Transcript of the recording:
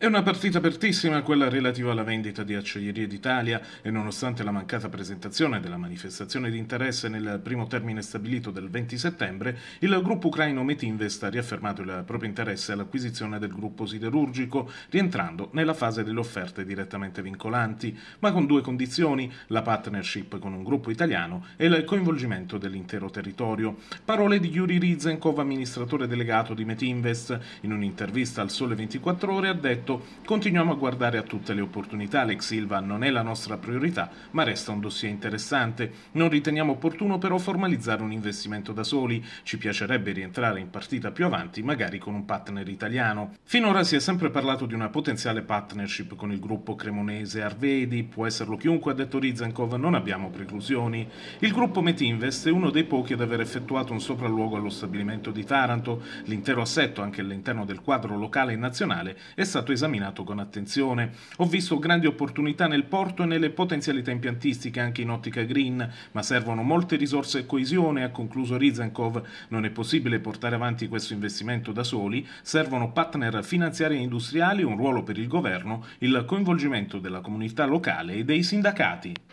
È una partita apertissima quella relativa alla vendita di Acciaierie d'Italia e nonostante la mancata presentazione della manifestazione di interesse nel primo termine stabilito del 20 settembre, il gruppo ucraino Metinvest ha riaffermato il proprio interesse all'acquisizione del gruppo siderurgico, rientrando nella fase delle offerte direttamente vincolanti, ma con due condizioni, la partnership con un gruppo italiano e il coinvolgimento dell'intero territorio. Parole di Yuri Rizenkov, amministratore delegato di Metinvest, in un'intervista al Sole 24 Ore ha detto fatto, continuiamo a guardare a tutte le opportunità. Alex Silva non è la nostra priorità, ma resta un dossier interessante. Non riteniamo opportuno però formalizzare un investimento da soli. Ci piacerebbe rientrare in partita più avanti, magari con un partner italiano. Finora si è sempre parlato di una potenziale partnership con il gruppo cremonese Arvedi, può esserlo chiunque, ha detto Rizankov, non abbiamo preclusioni. Il gruppo Metinvest è uno dei pochi ad aver effettuato un sopralluogo allo stabilimento di Taranto. L'intero assetto, anche all'interno del quadro locale e nazionale, è stato eseguito esaminato con attenzione. Ho visto grandi opportunità nel porto e nelle potenzialità impiantistiche anche in ottica green, ma servono molte risorse e coesione, ha concluso Rizenkov. Non è possibile portare avanti questo investimento da soli, servono partner finanziari e industriali, un ruolo per il governo, il coinvolgimento della comunità locale e dei sindacati.